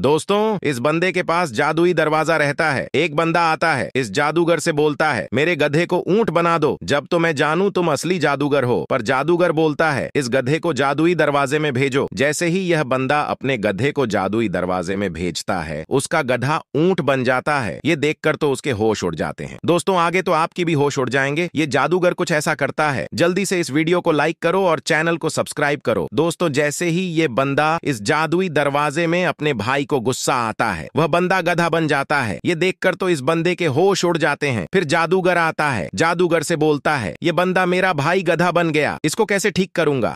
दोस्तों इस बंदे के पास जादुई दरवाजा रहता है एक बंदा आता है इस जादूगर से बोलता है मेरे गधे को ऊंट बना दो जब तो मैं जानू तुम असली जादूगर हो पर जादूगर बोलता है इस गधे को जादुई दरवाजे में भेजो जैसे ही यह बंदा अपने गधे को जादुई दरवाजे में भेजता है उसका गधा ऊंट बन जाता है ये देख तो उसके होश उड़ जाते हैं दोस्तों आगे तो आपकी भी होश उड़ जाएंगे ये जादूगर कुछ ऐसा करता है जल्दी से इस वीडियो को लाइक करो और चैनल को सब्सक्राइब करो दोस्तों जैसे ही ये बंदा इस जादुई दरवाजे में अपने भाई को गुस्सा आता है वह बंदा गधा बन जाता है ये देखकर तो इस बंदे के होश उड़ जाते हैं फिर जादूगर आता है जादूगर से बोलता है ये बंदा मेरा भाई गधा बन गया इसको कैसे ठीक करूंगा